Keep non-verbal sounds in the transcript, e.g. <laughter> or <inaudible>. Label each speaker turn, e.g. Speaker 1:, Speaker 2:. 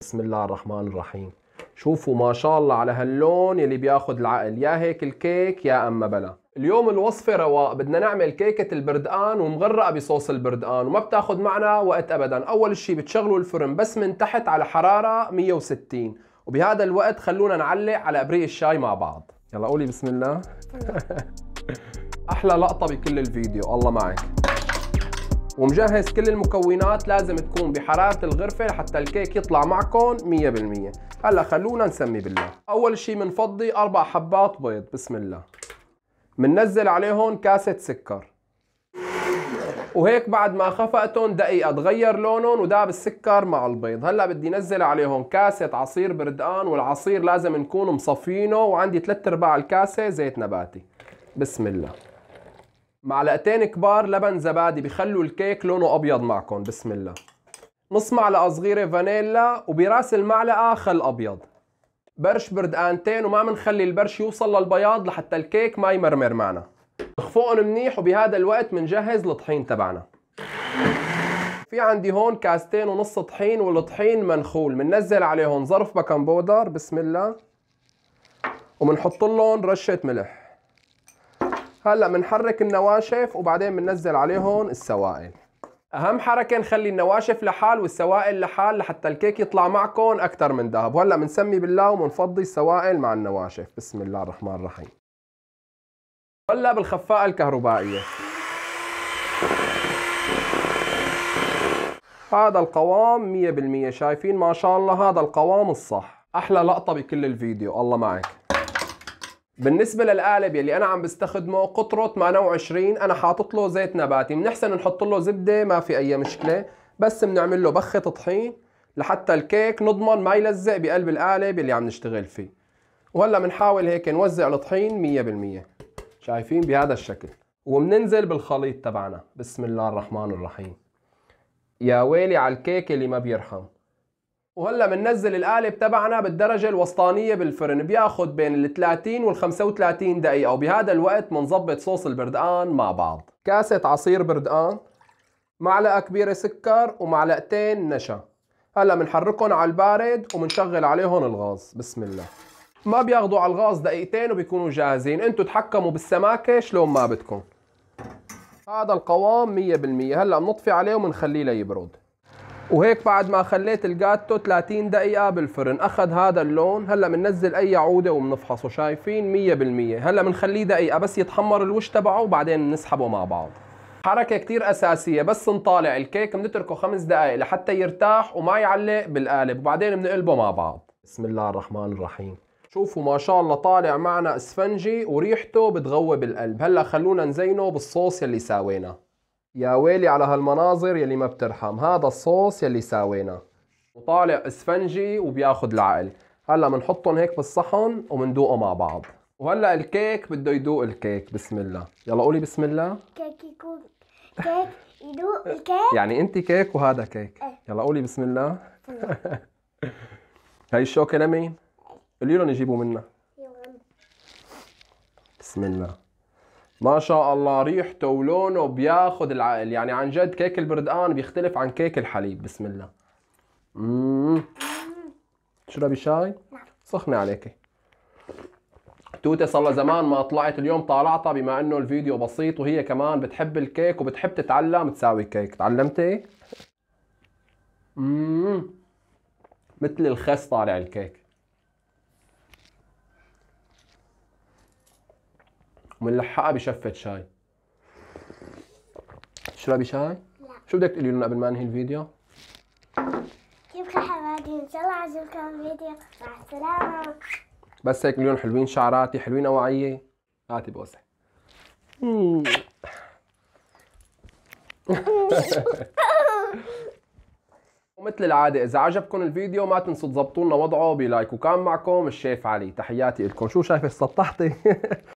Speaker 1: بسم الله الرحمن الرحيم شوفوا ما شاء الله على هاللون يلي بياخد العقل يا هيك الكيك يا اما بلا اليوم الوصفة رواق بدنا نعمل كيكة البردقان ومغرقة بصوص البردقان وما بتاخد معنا وقت ابدا اول شي بتشغلوا الفرن بس من تحت على حرارة 160 وبهذا الوقت خلونا نعلق على ابريق الشاي مع بعض يلا قولي بسم الله طيب. <laughs> احلى لقطة بكل الفيديو الله معك ومجهز كل المكونات لازم تكون بحرارة الغرفة حتى الكيك يطلع معكم 100% هلا خلونا نسمي بالله أول شي بنفضي أربع حبات بيض بسم الله بننزل عليهم كاسة سكر وهيك بعد ما خفقتهم دقيقة تغير لونهم وداب السكر مع البيض هلا بدي نزل عليهم كاسة عصير بردقان والعصير لازم نكون مصفينه وعندي 3 ارباع الكاسة زيت نباتي بسم الله معلقتين كبار لبن زبادي بخلوا الكيك لونه ابيض معكم بسم الله نص معلقه صغيره فانيلا وبراس المعلقه خل ابيض برش بردقانتين وما بنخلي البرش يوصل للبياض لحتى الكيك ما يمرمر معنا نخفقهم منيح وبهذا الوقت بنجهز الطحين تبعنا في عندي هون كاستين ونص طحين والطحين منخول مننزل عليهم ظرف بكن بودر بسم الله ومنحط لهم رشه ملح هلا بنحرك النواشف وبعدين بننزل عليهم السوائل اهم حركه نخلي النواشف لحال والسوائل لحال لحتى الكيك يطلع معكم اكثر من ذهب وهلا بنسمي بالله وبنفضي السوائل مع النواشف بسم الله الرحمن الرحيم هلا بالخفاءه الكهربائيه هذا القوام 100% شايفين ما شاء الله هذا القوام الصح احلى لقطه بكل الفيديو الله معك بالنسبه للقالب يلي انا عم بستخدمه قطره 28 انا حاطط له زيت نباتي بنحسن نحط له زبده ما في اي مشكله بس بنعمل له بخه طحين لحتى الكيك نضمن ما يلزق بقلب القالب اللي عم نشتغل فيه وهلا بنحاول هيك نوزع الطحين 100% شايفين بهذا الشكل وبننزل بالخليط تبعنا بسم الله الرحمن الرحيم يا ويلي على الكيك اللي ما بيرحم وهلا بننزل القالب تبعنا بالدرجة الوسطانية بالفرن بياخد بين ال 30 وال 35 دقيقة وبهذا الوقت بنظبط صوص البردقان مع بعض كاسة عصير بردقان معلقة كبيرة سكر ومعلقتين نشا هلا بنحركهم على البارد وبنشغل عليهم الغاز بسم الله ما بياخذوا على الغاز دقيقتين وبيكونوا جاهزين انتوا تحكموا بالسماكة شلون ما بدكم هذا القوام 100% هلا بنطفي عليه وبنخليه ليبرد وهيك بعد ما خليت الجاتو 30 دقيقة بالفرن أخذ هذا اللون هلا بننزل أي عودة وبنفحصه شايفين 100% هلا بنخليه دقيقة بس يتحمر الوش تبعه وبعدين بنسحبه مع بعض حركة كتير أساسية بس نطالع الكيك بنتركه خمس دقايق لحتى يرتاح وما يعلق بالقالب وبعدين بنقلبه مع بعض بسم الله الرحمن الرحيم شوفوا ما شاء الله طالع معنا اسفنجي وريحته بتغوي بالقلب هلا خلونا نزينه بالصوص اللي ساويناه يا ويلي على هالمناظر يلي ما بترحم هذا الصوص يلي ساويناه وطالع اسفنجي وبياخد العقل هلا بنحطهم هيك بالصحن وبندوقه مع بعض وهلا الكيك بده يدوق الكيك بسم الله يلا قولي بسم الله كيك يكون كيك يدوق الكيك يعني انت كيك وهذا كيك إيه. يلا قولي بسم الله <laughs> هاي الشوكه لمين قولي لهم يجيبوا منها بسم الله ما شاء الله ريحته ولونه بياخذ العقل يعني عن جد كيك البردقان بيختلف عن كيك الحليب بسم الله اممم تشربي شاي نعم. سخنة عليكي توتة صار لها زمان ما طلعت اليوم طالعتها بما انه الفيديو بسيط وهي كمان بتحب الكيك وبتحب تتعلم تساوي كيك تعلمتي اممم مثل الخس طالع الكيك ومنلحقها بشفة شاي تشربي شاي؟ لا شو بدك تقولي لنا قبل ما انهي الفيديو؟ كيف حبايبي؟ ان شاء الله عجبكم الفيديو مع السلامة بس هيك اليوم حلوين شعراتي حلوين اوعية هاتي بوسة <laughs> ومثل العادة إذا عجبكم الفيديو ما تنسوا تظبطوا لنا وضعه بلايك وكان معكم الشيف علي تحياتي لكم شو شايفة سطحتي <laughs>